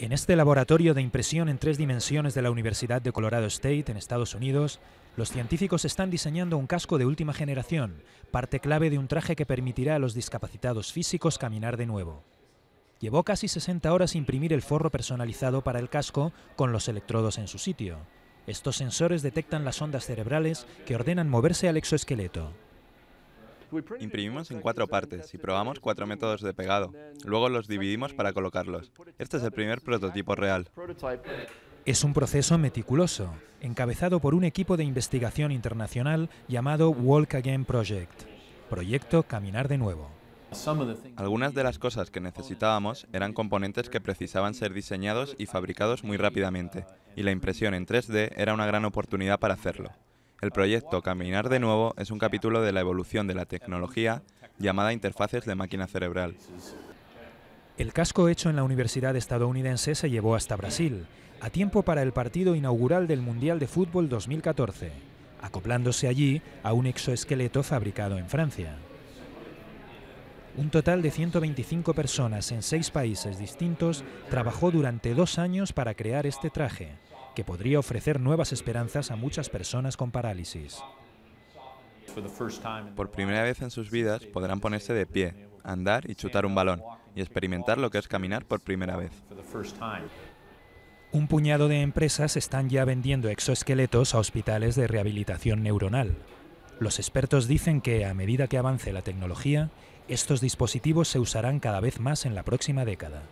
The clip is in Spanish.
En este laboratorio de impresión en tres dimensiones de la Universidad de Colorado State, en Estados Unidos, los científicos están diseñando un casco de última generación, parte clave de un traje que permitirá a los discapacitados físicos caminar de nuevo. Llevó casi 60 horas imprimir el forro personalizado para el casco con los electrodos en su sitio. Estos sensores detectan las ondas cerebrales que ordenan moverse al exoesqueleto. Imprimimos en cuatro partes y probamos cuatro métodos de pegado. Luego los dividimos para colocarlos. Este es el primer prototipo real. Es un proceso meticuloso, encabezado por un equipo de investigación internacional llamado Walk Again Project, proyecto Caminar de Nuevo. Algunas de las cosas que necesitábamos eran componentes que precisaban ser diseñados y fabricados muy rápidamente, y la impresión en 3D era una gran oportunidad para hacerlo. El proyecto Caminar de Nuevo es un capítulo de la evolución de la tecnología llamada interfaces de máquina cerebral. El casco hecho en la Universidad estadounidense se llevó hasta Brasil, a tiempo para el partido inaugural del Mundial de Fútbol 2014, acoplándose allí a un exoesqueleto fabricado en Francia. Un total de 125 personas en seis países distintos trabajó durante dos años para crear este traje, que podría ofrecer nuevas esperanzas a muchas personas con parálisis. Por primera vez en sus vidas podrán ponerse de pie, andar y chutar un balón, y experimentar lo que es caminar por primera vez. Un puñado de empresas están ya vendiendo exoesqueletos a hospitales de rehabilitación neuronal. Los expertos dicen que, a medida que avance la tecnología, estos dispositivos se usarán cada vez más en la próxima década.